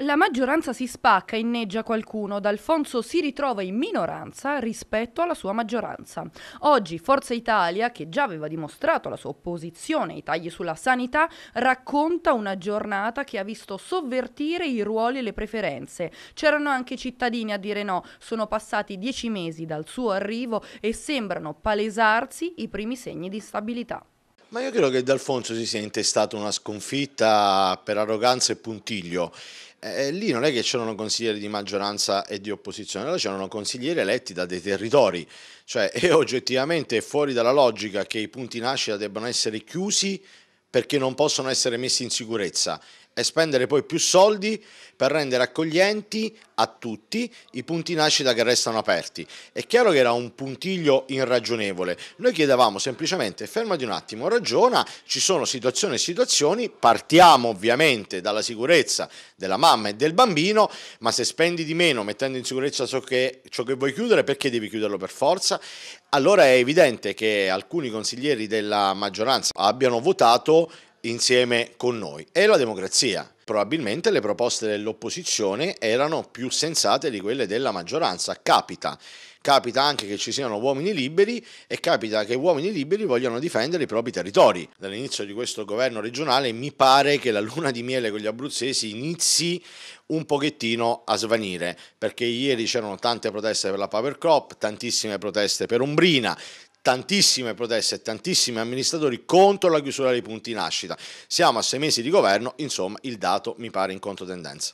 La maggioranza si spacca, inneggia qualcuno, D'Alfonso si ritrova in minoranza rispetto alla sua maggioranza. Oggi Forza Italia, che già aveva dimostrato la sua opposizione ai tagli sulla sanità, racconta una giornata che ha visto sovvertire i ruoli e le preferenze. C'erano anche cittadini a dire no, sono passati dieci mesi dal suo arrivo e sembrano palesarsi i primi segni di stabilità. Ma io credo che D'Alfonso si sia intestato una sconfitta per arroganza e puntiglio. Eh, eh, lì non è che c'erano consiglieri di maggioranza e di opposizione, allora c'erano consiglieri eletti da dei territori, cioè è oggettivamente fuori dalla logica che i punti nascita debbano essere chiusi perché non possono essere messi in sicurezza e spendere poi più soldi per rendere accoglienti a tutti i punti nascita che restano aperti. È chiaro che era un puntiglio irragionevole. Noi chiedevamo semplicemente fermati un attimo, ragiona, ci sono situazioni e situazioni, partiamo ovviamente dalla sicurezza della mamma e del bambino, ma se spendi di meno mettendo in sicurezza ciò che, ciò che vuoi chiudere, perché devi chiuderlo per forza? Allora è evidente che alcuni consiglieri della maggioranza abbiano votato insieme con noi, è la democrazia. Probabilmente le proposte dell'opposizione erano più sensate di quelle della maggioranza, capita. Capita anche che ci siano uomini liberi e capita che uomini liberi vogliano difendere i propri territori. Dall'inizio di questo governo regionale mi pare che la luna di miele con gli abruzzesi inizi un pochettino a svanire, perché ieri c'erano tante proteste per la Power Crop, tantissime proteste per Umbrina, tantissime proteste e tantissimi amministratori contro la chiusura dei punti nascita. Siamo a sei mesi di governo, insomma il dato mi pare in controtendenza.